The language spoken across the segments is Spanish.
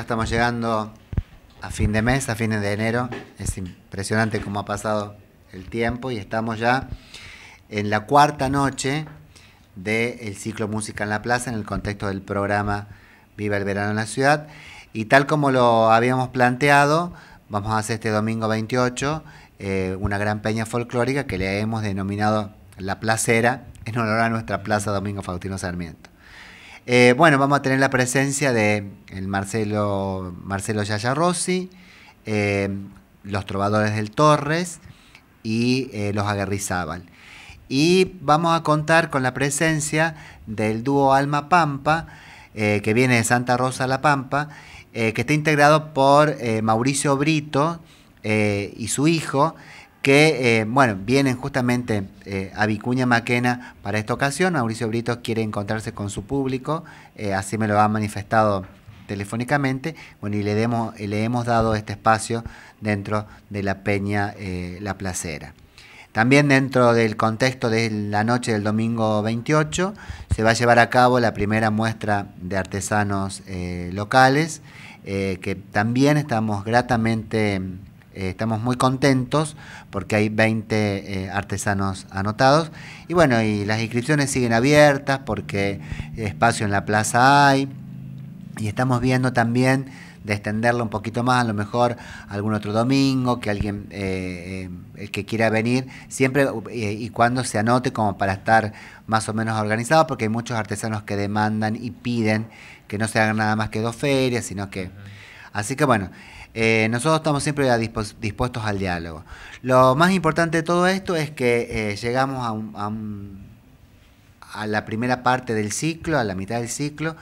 estamos llegando a fin de mes, a fines de enero. Es impresionante cómo ha pasado el tiempo y estamos ya en la cuarta noche del ciclo Música en la Plaza en el contexto del programa Viva el Verano en la Ciudad. Y tal como lo habíamos planteado, vamos a hacer este domingo 28 eh, una gran peña folclórica que le hemos denominado La Placera en honor a nuestra Plaza Domingo Faustino Sarmiento. Eh, bueno, vamos a tener la presencia de el Marcelo, Marcelo Yaya Rossi, eh, los trovadores del Torres y eh, los Aguerrizábal. Y vamos a contar con la presencia del dúo Alma Pampa, que viene de Santa Rosa La Pampa, que está integrado por Mauricio Brito y su hijo, que, eh, bueno, vienen justamente eh, a Vicuña Maquena para esta ocasión. Mauricio Brito quiere encontrarse con su público, eh, así me lo ha manifestado telefónicamente, bueno, y le, le hemos dado este espacio dentro de la Peña La Placera. También dentro del contexto de la noche del domingo 28 se va a llevar a cabo la primera muestra de artesanos locales, que también estamos gratamente eh, estamos muy contentos porque hay 20 eh, artesanos anotados. Y bueno, y las inscripciones siguen abiertas porque espacio en la plaza hay. Y estamos viendo también de extenderlo un poquito más, a lo mejor algún otro domingo, que alguien eh, el que quiera venir, siempre y cuando se anote como para estar más o menos organizado, porque hay muchos artesanos que demandan y piden que no se hagan nada más que dos ferias, sino que... Así que bueno, eh, nosotros estamos siempre dispuestos al diálogo. Lo más importante de todo esto es que eh, llegamos a, a, a la primera parte del ciclo, a la mitad del ciclo,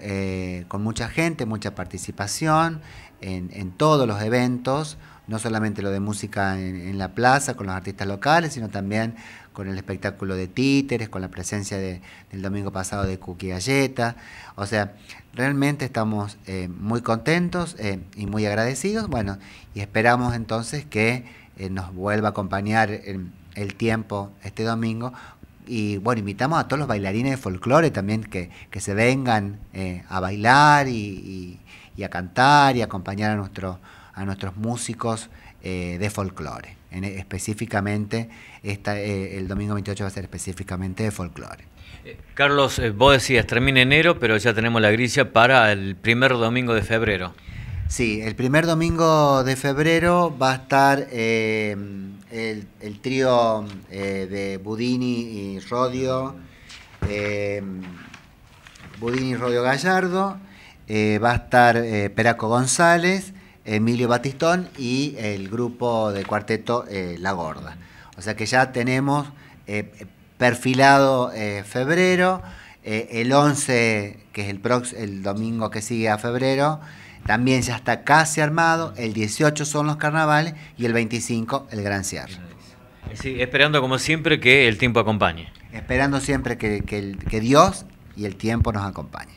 eh, con, mucha gente, mucha participación en, en, todos los eventos, no solamente lo de música en, la plaza con los artistas locales, sino también con el espectáculo de títeres, con la presencia de, del domingo pasado de Cookie Galleta. O sea, realmente estamos eh, muy contentos eh, y muy agradecidos. Bueno, y esperamos entonces que nos vuelva a acompañar el tiempo este domingo y bueno, invitamos a todos los bailarines de folclore también que, que se vengan eh, a bailar y, a cantar y acompañar a, nuestro, a nuestros músicos eh, de folclore. E, específicamente, esta, eh, el domingo 28 va a ser específicamente de folclore. Carlos, vos decías termina enero, pero ya tenemos la grilla para el primer domingo de febrero. Sí, el primer domingo de febrero va a estar eh, el, trío eh, de Budini y Rodio, eh, Budini Gallardo, va a estar Peraco González, Emilio Batistón y el grupo de cuarteto La Gorda. O sea que ya tenemos perfilado febrero, el 11, que es el, el domingo que sigue a febrero, también ya está casi armado, el 18 son los carnavales y el 25 el gran cierre. Sí, esperando como siempre que el tiempo acompañe. Esperando siempre que, Dios y el tiempo nos acompañe.